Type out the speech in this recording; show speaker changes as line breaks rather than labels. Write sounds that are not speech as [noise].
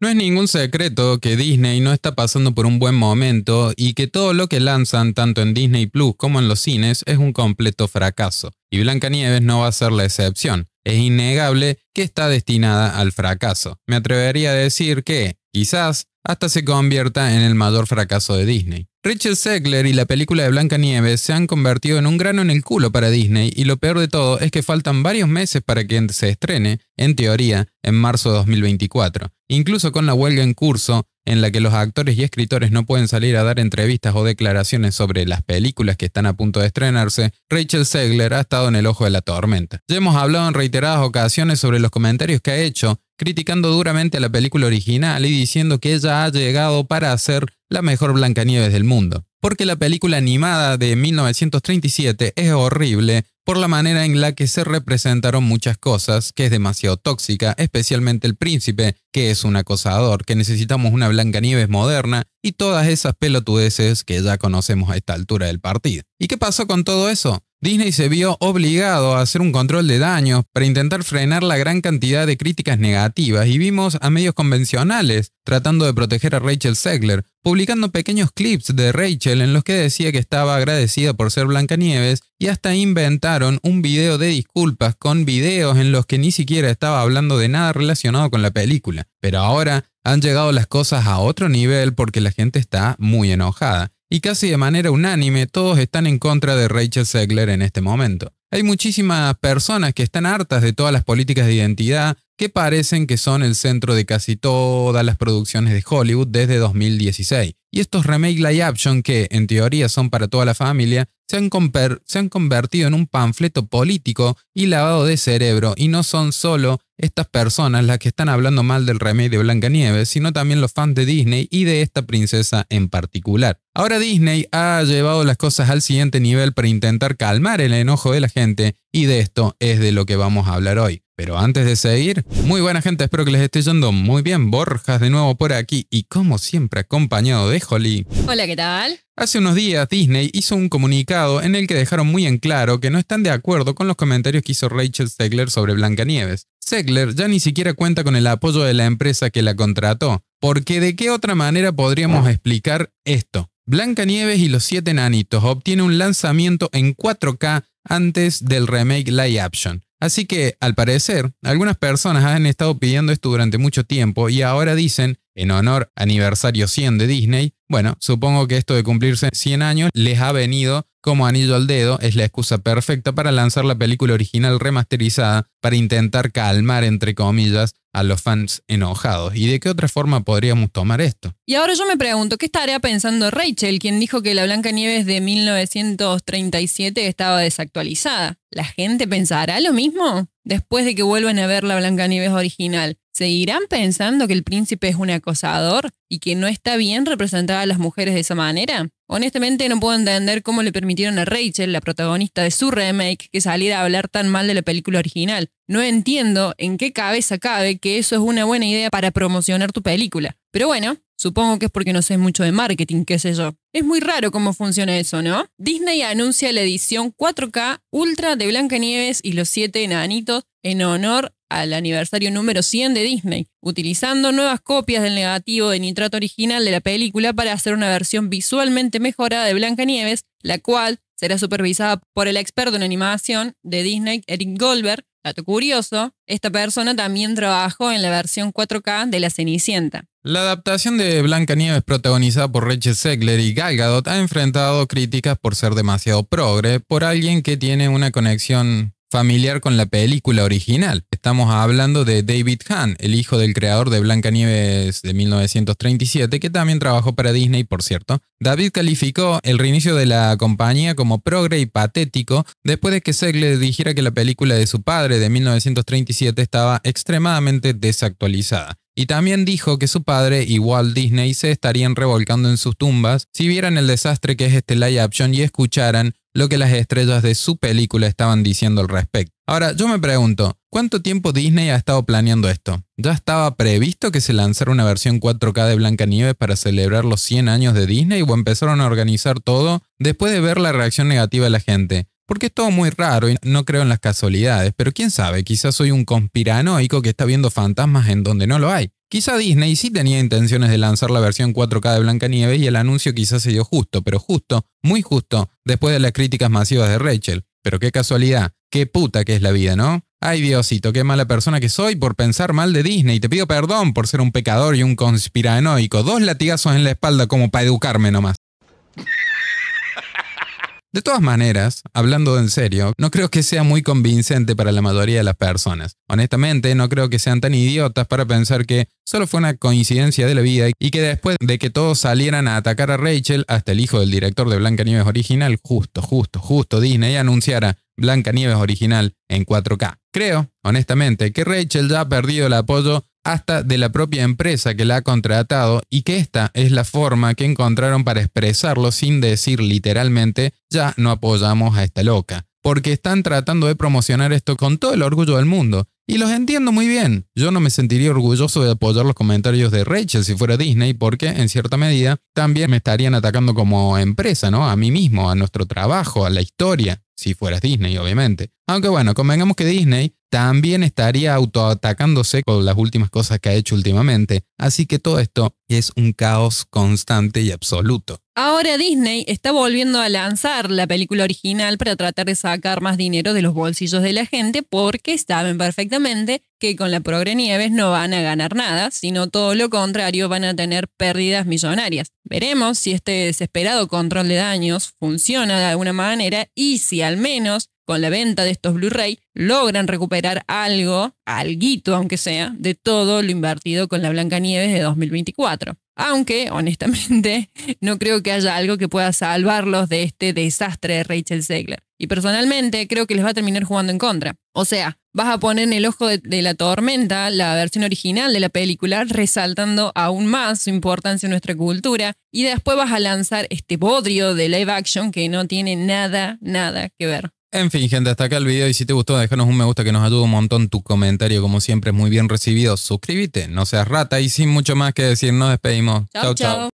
No es ningún secreto que Disney no está pasando por un buen momento y que todo lo que lanzan tanto en Disney Plus como en los cines es un completo fracaso, y Blancanieves no va a ser la excepción. Es innegable que está destinada al fracaso. Me atrevería a decir que, quizás, hasta se convierta en el mayor fracaso de Disney. Richard Segler y la película de Blancanieves se han convertido en un grano en el culo para Disney y lo peor de todo es que faltan varios meses para que se estrene, en teoría, en marzo de 2024. Incluso con la huelga en curso, en la que los actores y escritores no pueden salir a dar entrevistas o declaraciones sobre las películas que están a punto de estrenarse, Rachel Segler ha estado en el ojo de la tormenta. Ya hemos hablado en reiteradas ocasiones sobre los comentarios que ha hecho, criticando duramente a la película original y diciendo que ella ha llegado para ser la mejor Blancanieves del mundo. Porque la película animada de 1937 es horrible, por la manera en la que se representaron muchas cosas, que es demasiado tóxica, especialmente el príncipe, que es un acosador, que necesitamos una blanca nieves moderna y todas esas pelotudeces que ya conocemos a esta altura del partido. ¿Y qué pasó con todo eso? Disney se vio obligado a hacer un control de daños para intentar frenar la gran cantidad de críticas negativas y vimos a medios convencionales tratando de proteger a Rachel Segler, publicando pequeños clips de Rachel en los que decía que estaba agradecida por ser Blancanieves y hasta inventaron un video de disculpas con videos en los que ni siquiera estaba hablando de nada relacionado con la película. Pero ahora han llegado las cosas a otro nivel porque la gente está muy enojada y casi de manera unánime todos están en contra de Rachel Segler en este momento. Hay muchísimas personas que están hartas de todas las políticas de identidad que parecen que son el centro de casi todas las producciones de Hollywood desde 2016. Y estos remake live action que, en teoría, son para toda la familia, se han, convertido en un panfleto político y lavado de cerebro, y no son solo estas personas las que están hablando mal del remake de Blancanieves, sino también los fans de Disney y de esta princesa en particular. Ahora Disney ha llevado las cosas al siguiente nivel para intentar calmar el enojo de la gente y de esto es de lo que vamos a hablar hoy. Pero antes de seguir, muy buena gente, espero que les esté yendo muy bien. Borjas de nuevo por aquí y como siempre acompañado de Holly. Hola, ¿qué tal? Hace unos días Disney hizo un comunicado en el que dejaron muy en claro que no están de acuerdo con los comentarios que hizo Rachel Segler sobre Blancanieves. Segler ya ni siquiera cuenta con el apoyo de la empresa que la contrató, porque de qué otra manera podríamos explicar esto. Blancanieves y los siete nanitos obtiene un lanzamiento en 4K antes del remake live action. Así que, al parecer, algunas personas han estado pidiendo esto durante mucho tiempo y ahora dicen, en honor aniversario 100 de Disney, bueno, supongo que esto de cumplirse 100 años les ha venido como anillo al dedo, es la excusa perfecta para lanzar la película original remasterizada para intentar calmar, entre comillas, a los fans enojados. ¿Y de qué otra forma podríamos tomar esto?
Y ahora yo me pregunto, ¿qué estaría pensando Rachel, quien dijo que la Blanca Nieves de 1937 estaba desactualizada? ¿La gente pensará lo mismo? después de que vuelvan a ver la Blanca Nieves original, ¿seguirán pensando que el príncipe es un acosador y que no está bien representada a las mujeres de esa manera? Honestamente no puedo entender cómo le permitieron a Rachel, la protagonista de su remake, que saliera a hablar tan mal de la película original. No entiendo en qué cabeza cabe que eso es una buena idea para promocionar tu película. Pero bueno, Supongo que es porque no sé mucho de marketing, qué sé yo. Es muy raro cómo funciona eso, ¿no? Disney anuncia la edición 4K Ultra de Blancanieves y los siete enanitos en honor al aniversario número 100 de Disney, utilizando nuevas copias del negativo de nitrato original de la película para hacer una versión visualmente mejorada de Blancanieves, la cual será supervisada por el experto en animación de Disney, Eric Goldberg. Dato curioso, esta persona también trabajó en la versión 4K de La Cenicienta.
La adaptación de Blanca Nieves protagonizada por Rachel Segler y Gal Gadot ha enfrentado críticas por ser demasiado progre por alguien que tiene una conexión familiar con la película original. Estamos hablando de David Hahn, el hijo del creador de Blanca Nieves de 1937, que también trabajó para Disney, por cierto. David calificó el reinicio de la compañía como progre y patético después de que Segler dijera que la película de su padre de 1937 estaba extremadamente desactualizada. Y también dijo que su padre y Walt Disney se estarían revolcando en sus tumbas si vieran el desastre que es este live action y escucharan lo que las estrellas de su película estaban diciendo al respecto. Ahora, yo me pregunto, ¿cuánto tiempo Disney ha estado planeando esto? ¿Ya estaba previsto que se lanzara una versión 4K de Blancanieves para celebrar los 100 años de Disney o empezaron a organizar todo después de ver la reacción negativa de la gente? Porque es todo muy raro y no creo en las casualidades, pero quién sabe, quizás soy un conspiranoico que está viendo fantasmas en donde no lo hay. Quizá Disney sí tenía intenciones de lanzar la versión 4K de Blancanieves y el anuncio quizás se dio justo, pero justo, muy justo, después de las críticas masivas de Rachel. Pero qué casualidad, qué puta que es la vida, ¿no? Ay Diosito, qué mala persona que soy por pensar mal de Disney. Te pido perdón por ser un pecador y un conspiranoico. Dos latigazos en la espalda como para educarme nomás. De todas maneras, hablando en serio, no creo que sea muy convincente para la mayoría de las personas. Honestamente, no creo que sean tan idiotas para pensar que solo fue una coincidencia de la vida y que después de que todos salieran a atacar a Rachel, hasta el hijo del director de Blanca Nieves original, justo, justo, justo Disney anunciara Blanca Nieves original en 4K. Creo, honestamente, que Rachel ya ha perdido el apoyo hasta de la propia empresa que la ha contratado y que esta es la forma que encontraron para expresarlo sin decir literalmente ya no apoyamos a esta loca, porque están tratando de promocionar esto con todo el orgullo del mundo. Y los entiendo muy bien. Yo no me sentiría orgulloso de apoyar los comentarios de Rachel si fuera Disney, porque en cierta medida también me estarían atacando como empresa, ¿no? A mí mismo, a nuestro trabajo, a la historia, si fueras Disney, obviamente. Aunque bueno, convengamos que Disney también estaría autoatacándose con las últimas cosas que ha hecho últimamente. Así que todo esto es un caos constante y absoluto.
Ahora Disney está volviendo a lanzar la película original para tratar de sacar más dinero de los bolsillos de la gente porque saben perfectamente que con la progrenieves Nieves no van a ganar nada, sino todo lo contrario, van a tener pérdidas millonarias. Veremos si este desesperado control de daños funciona de alguna manera y si al menos con la venta de estos Blu-ray, logran recuperar algo, alguito aunque sea, de todo lo invertido con la Blanca Nieves de 2024. Aunque, [laughs] honestamente, no creo que haya algo que pueda salvarlos de este desastre de Rachel Segler. Y personalmente creo que les va a terminar jugando en contra. O sea, vas a poner en el ojo de, de, la tormenta la versión original de la película, resaltando aún más su importancia en nuestra cultura, y después vas a lanzar este bodrio de live action que no tiene nada, nada que ver.
En fin, gente, hasta acá el video y si te gustó déjanos un me gusta que nos ayuda un montón, tu comentario como siempre es muy bien recibido, suscríbete, no seas rata y sin mucho más que decir nos despedimos. Chao, chao.